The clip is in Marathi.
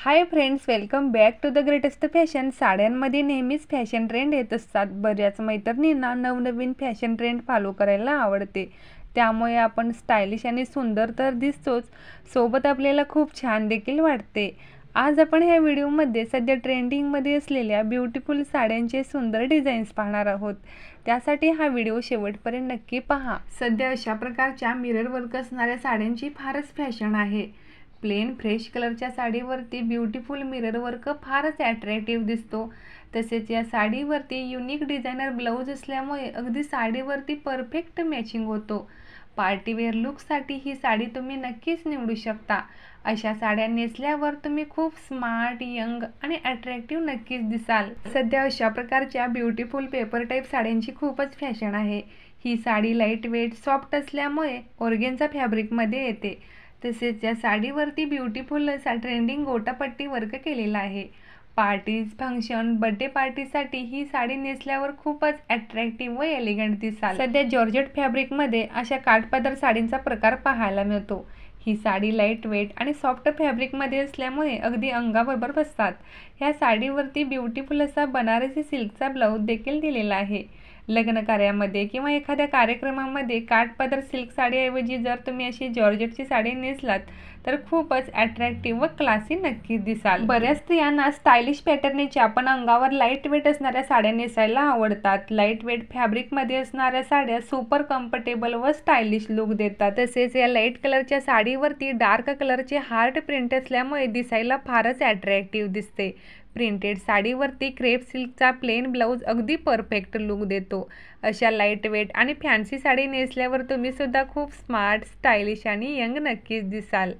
high friends welcome back to the greatest fashion साड्यांमध्ये नेहमीच फॅशन ट्रेंड येत असतात बऱ्याच मैत्रिणींना नवनवीन फॅशन ट्रेंड फॉलो करायला आवडते त्यामुळे आपण स्टायलिश आणि सुंदर तर दिसतोच सोबत आपल्याला खूप छान देखील वाटते आज आपण ह्या व्हिडिओमध्ये सध्या ट्रेंडिंगमध्ये असलेल्या ब्युटिफुल साड्यांचे सुंदर डिझाईन्स पाहणार आहोत त्यासाठी हा व्हिडिओ शेवटपर्यंत नक्की पहा सध्या अशा प्रकारच्या मिरर वर्क असणाऱ्या साड्यांची फारच फॅशन आहे प्लेन फ्रेश कलरच्या साडीवरती ब्युटिफुल मिरर वर्क फारच ॲट्रॅक्टिव्ह दिसतो तसेच या साडीवरती युनिक डिझायनर ब्लाऊज असल्यामुळे अगदी साडीवरती परफेक्ट मॅचिंग होतो पार्टीवेअर लुकसाठी ही साडी तुम्ही नक्कीच निवडू शकता अशा साड्या नेसल्यावर तुम्ही खूप स्मार्ट यंग आणि अट्रॅक्टिव्ह नक्कीच दिसाल सध्या अशा प्रकारच्या ब्युटिफुल पेपर टाईप साड्यांची खूपच फॅशन आहे ही साडी लाईट वेट सॉफ्ट असल्यामुळे ऑर्गेनचा फॅब्रिकमध्ये येते तसेच या साडीवरती ब्युटिफुल असा ट्रेंडिंग गोटापट्टी वर्क केलेला आहे पार्टीज फंक्शन बड्डे पार्टीसाठी ही साडी नेसल्यावर खूपच अट्रॅक्टिव्ह व एलिगंट दिसाल सध्या जॉर्जेट फॅब्रिकमध्ये अशा काठपदर साडींचा प्रकार पाहायला मिळतो ही साडी लाईट वेट आणि सॉफ्ट फॅब्रिकमध्ये असल्यामुळे अगदी अंगाबरोबर बसतात ह्या साडीवरती ब्युटिफुल असा बनारसी सिल्कचा ब्लाऊज देखील दिलेला आहे कार्यामध्ये किंवा एखाद्या कार्यक्रमामध्ये काठपदर सिल्क साडीऐवजी जर तुम्ही अशी जॉर्जेटची साडी नेसलात तर खूपच अट्रॅक्टिव्ह व क्लासी नक्की दिसाल बऱ्याच स्त्रियांना स्टायलिश पॅटर्नच्या आपण अंगावर लाईट वेट असणाऱ्या साड्या नेसायला आवडतात लाईट वेट फॅब्रिकमध्ये असणाऱ्या साड्या सुपर कम्फर्टेबल व स्टायलिश लुक देतात तसेच या लाईट कलरच्या साडीवरती डार्क कलरचे हार्ट प्रिंट असल्यामुळे दिसायला फारच अट्रॅक्टिव्ह दिसते प्रिंटेड साडीवरती क्रेप सिल्कचा प्लेन ब्लाऊज अगदी परफेक्ट लुक देतो अशा वेट आणि फॅन्सी साडी नेसल्यावर तुम्हीसुद्धा खूप स्मार्ट स्टायलिश आणि यंग नक्कीच दिसाल